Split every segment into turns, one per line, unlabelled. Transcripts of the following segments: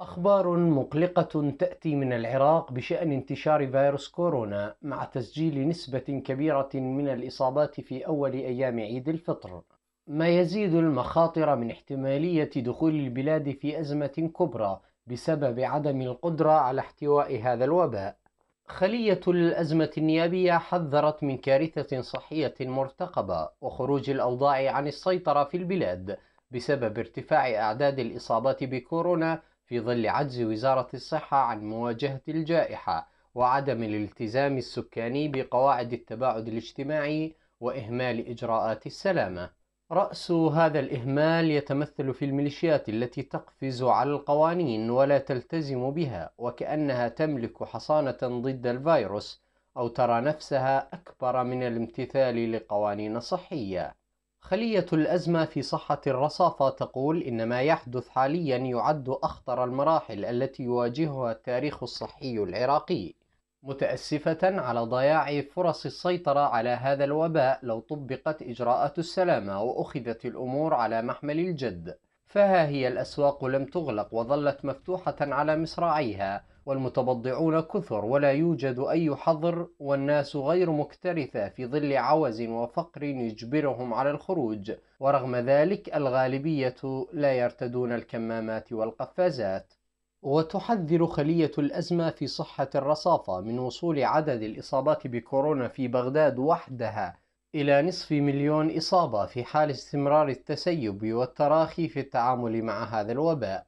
أخبار مقلقة تأتي من العراق بشأن انتشار فيروس كورونا مع تسجيل نسبة كبيرة من الإصابات في أول أيام عيد الفطر، ما يزيد المخاطر من احتمالية دخول البلاد في أزمة كبرى بسبب عدم القدرة على احتواء هذا الوباء. خلية الأزمة النيابية حذرت من كارثة صحية مرتقبة وخروج الأوضاع عن السيطرة في البلاد بسبب ارتفاع أعداد الإصابات بكورونا في ظل عجز وزارة الصحة عن مواجهة الجائحة وعدم الالتزام السكاني بقواعد التباعد الاجتماعي وإهمال إجراءات السلامة. رأس هذا الإهمال يتمثل في الميليشيات التي تقفز على القوانين ولا تلتزم بها وكأنها تملك حصانة ضد الفيروس أو ترى نفسها أكبر من الامتثال لقوانين صحية. خلية الأزمة في صحة الرصافة تقول إن ما يحدث حاليا يعد أخطر المراحل التي يواجهها التاريخ الصحي العراقي متأسفة على ضياع فرص السيطرة على هذا الوباء لو طبقت إجراءات السلامة وأخذت الأمور على محمل الجد فها هي الأسواق لم تغلق وظلت مفتوحة على مصراعيها والمتبضعون كثر ولا يوجد أي حظر والناس غير مكترثة في ظل عوز وفقر يجبرهم على الخروج ورغم ذلك الغالبية لا يرتدون الكمامات والقفازات وتحذر خلية الأزمة في صحة الرصافة من وصول عدد الإصابات بكورونا في بغداد وحدها إلى نصف مليون إصابة في حال استمرار التسيب والتراخي في التعامل مع هذا الوباء.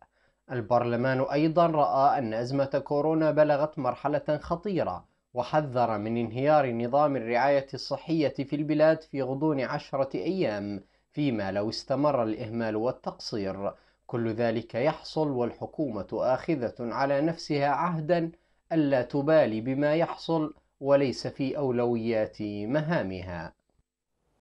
البرلمان أيضا رأى أن أزمة كورونا بلغت مرحلة خطيرة وحذر من انهيار نظام الرعاية الصحية في البلاد في غضون عشرة أيام فيما لو استمر الإهمال والتقصير كل ذلك يحصل والحكومة آخذة على نفسها عهدا ألا تبالي بما يحصل وليس في أولويات مهامها